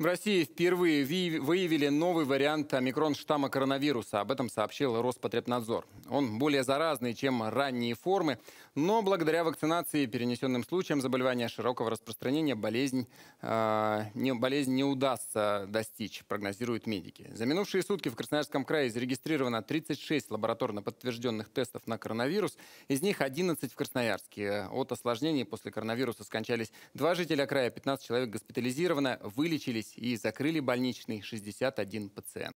В России впервые выявили новый вариант омикрон штамма коронавируса. Об этом сообщил Роспотребнадзор. Он более заразный, чем ранние формы, но благодаря вакцинации и перенесенным случаям заболевания широкого распространения болезнь, э, не, болезнь не удастся достичь, прогнозируют медики. За минувшие сутки в Красноярском крае зарегистрировано 36 лабораторно подтвержденных тестов на коронавирус. Из них 11 в Красноярске. От осложнений после коронавируса скончались два жителя края, 15 человек госпитализировано, вылечились и закрыли больничный 61 пациент.